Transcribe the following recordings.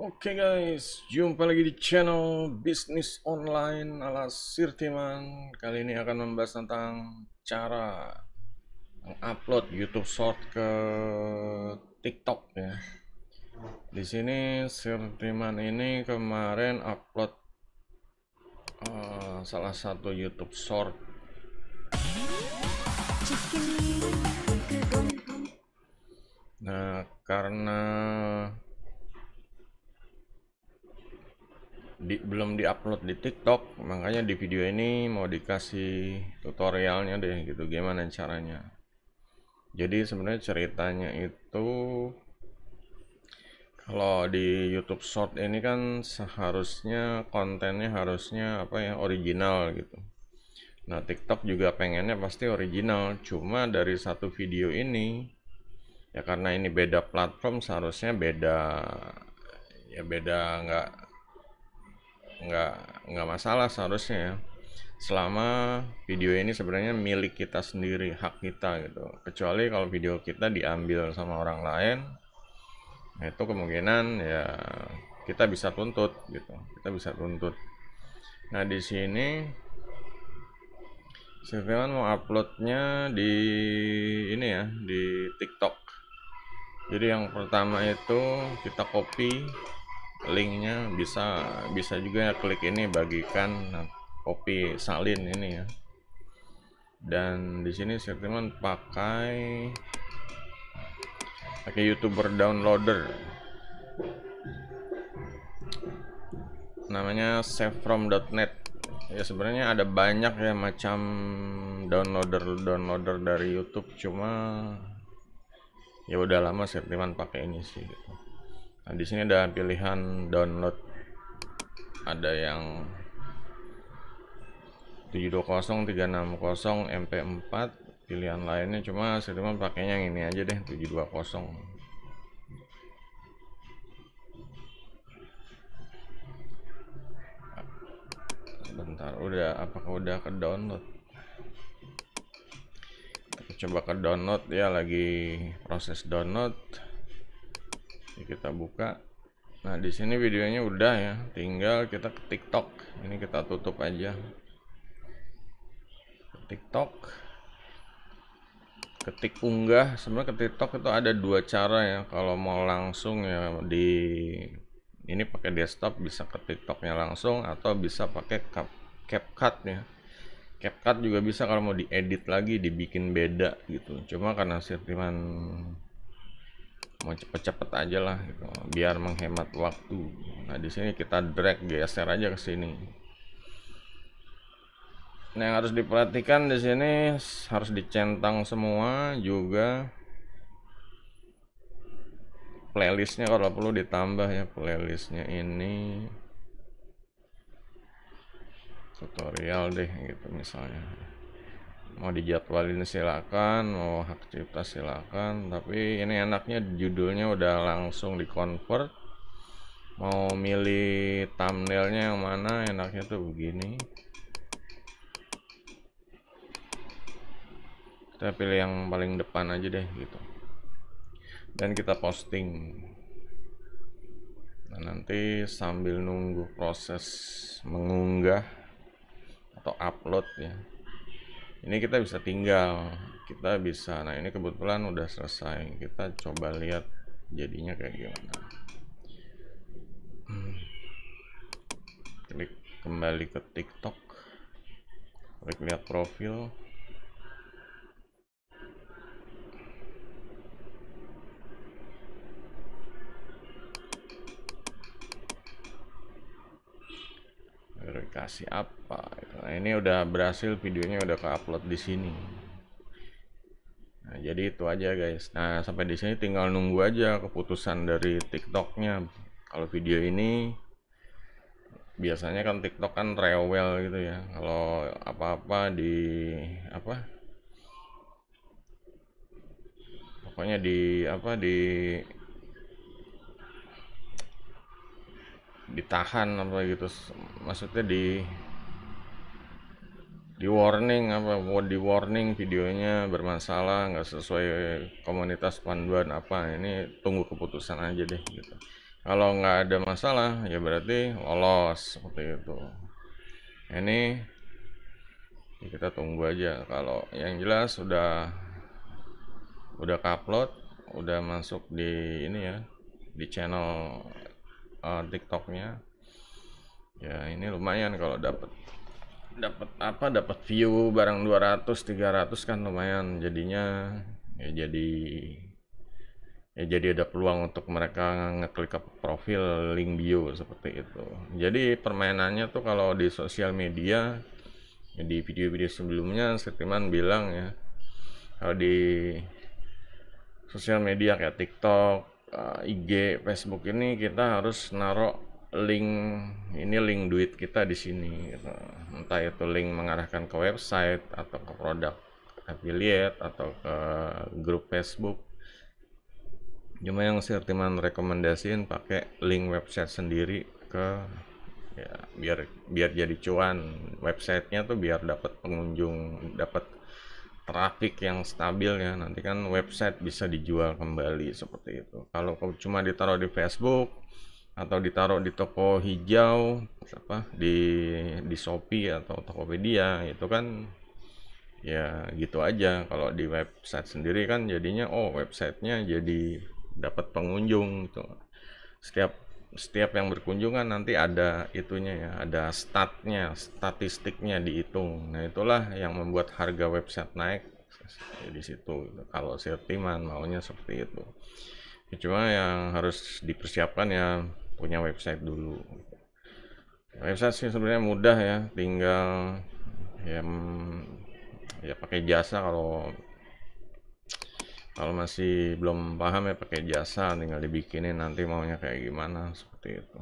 Oke okay guys, jumpa lagi di channel bisnis online ala Sirtiman. Kali ini akan membahas tentang cara mengupload YouTube Short ke TikTok ya. Di sini Sirtiman ini kemarin upload uh, salah satu YouTube Short. Nah, karena di, belum diupload di TikTok, makanya di video ini mau dikasih tutorialnya deh gitu gimana caranya. Jadi sebenarnya ceritanya itu kalau di YouTube Short ini kan seharusnya kontennya harusnya apa ya original gitu. Nah, TikTok juga pengennya pasti original, cuma dari satu video ini ya karena ini beda platform seharusnya beda ya beda nggak nggak nggak masalah seharusnya ya selama video ini sebenarnya milik kita sendiri hak kita gitu kecuali kalau video kita diambil sama orang lain itu kemungkinan ya kita bisa tuntut gitu kita bisa tuntut nah di sini Sevian mau uploadnya di ini ya di TikTok jadi yang pertama itu kita copy linknya bisa bisa juga ya klik ini bagikan copy salin ini ya dan di sini sentimen pakai pakai youtuber downloader namanya savefrom.net ya sebenarnya ada banyak ya macam downloader downloader dari YouTube cuma ya udah lama sentimen pakai ini sih gitu. Nah, di sini ada pilihan download. Ada yang 720360 MP4 pilihan lainnya cuma saya cuma pakainya yang ini aja deh 720 bentar udah apakah udah ke download Kita coba ke download ya lagi proses download ini kita buka. Nah, di sini videonya udah ya. Tinggal kita ke TikTok. Ini kita tutup aja. TikTok ketik unggah sebenarnya ke TikTok itu ada dua cara ya kalau mau langsung ya di ini pakai desktop bisa ke TikToknya langsung atau bisa pakai cap, CapCut ya CapCut juga bisa kalau mau diedit lagi dibikin beda gitu cuma karena sirtiman mau cepet-cepet aja lah gitu, biar menghemat waktu nah di sini kita drag geser aja ke sini nah yang harus diperhatikan di sini harus dicentang semua juga playlistnya kalau perlu ditambah ya playlistnya ini tutorial deh gitu misalnya mau dijadwalin silakan mau hak cipta silakan tapi ini enaknya judulnya udah langsung di convert mau milih thumbnailnya yang mana enaknya tuh begini kita pilih yang paling depan aja deh gitu dan kita posting nah nanti sambil nunggu proses mengunggah atau upload ya ini kita bisa tinggal kita bisa nah ini kebetulan udah selesai kita coba lihat jadinya kayak gimana hmm. klik kembali ke tiktok klik lihat profil siapa apa gitu. nah, ini udah berhasil videonya udah ke upload di sini nah jadi itu aja guys nah sampai di sini tinggal nunggu aja keputusan dari tiktoknya kalau video ini biasanya kan tiktok kan rewel gitu ya kalau apa-apa di apa pokoknya di apa di ditahan apa gitu maksudnya di di warning apa di warning videonya bermasalah nggak sesuai komunitas panduan apa ini tunggu keputusan aja deh gitu kalau nggak ada masalah ya berarti lolos seperti itu ini ya kita tunggu aja kalau yang jelas sudah udah, udah upload udah masuk di ini ya di channel uh, TikToknya ya ini lumayan kalau dapat dapat apa dapat view barang 200 300 kan lumayan jadinya ya jadi ya jadi ada peluang untuk mereka ngeklik ke profil link bio seperti itu jadi permainannya tuh kalau di sosial media ya di video-video sebelumnya Setiman bilang ya kalau di sosial media kayak TikTok uh, eh, IG, Facebook ini kita harus naruh link ini link duit kita di sini gitu. entah itu link mengarahkan ke website atau ke produk affiliate atau ke grup Facebook cuma yang saya teman rekomendasiin pakai link website sendiri ke ya biar biar jadi cuan websitenya tuh biar dapat pengunjung dapat Trafik yang stabil ya nanti kan website bisa dijual kembali seperti itu kalau cuma ditaruh di Facebook atau ditaruh di toko hijau apa di di Shopee atau Tokopedia itu kan ya gitu aja kalau di website sendiri kan jadinya oh websitenya jadi dapat pengunjung itu setiap setiap yang berkunjungan nanti ada itunya ya, ada statnya, statistiknya dihitung. Nah, itulah yang membuat harga website naik di situ. Gitu. Kalau sertiman maunya seperti itu. Ya, cuma yang harus dipersiapkan ya punya website dulu. Website sih sebenarnya mudah ya, tinggal ya hmm, ya pakai jasa kalau kalau masih belum paham ya pakai jasa tinggal dibikinin nanti maunya kayak gimana seperti itu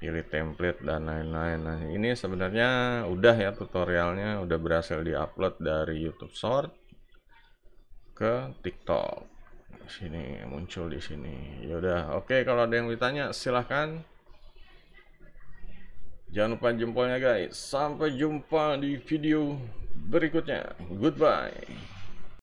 pilih template dan lain-lain nah ini sebenarnya udah ya tutorialnya udah berhasil diupload dari YouTube Short ke TikTok sini muncul di sini yaudah oke kalau ada yang ditanya silahkan jangan lupa jempolnya guys sampai jumpa di video berikutnya goodbye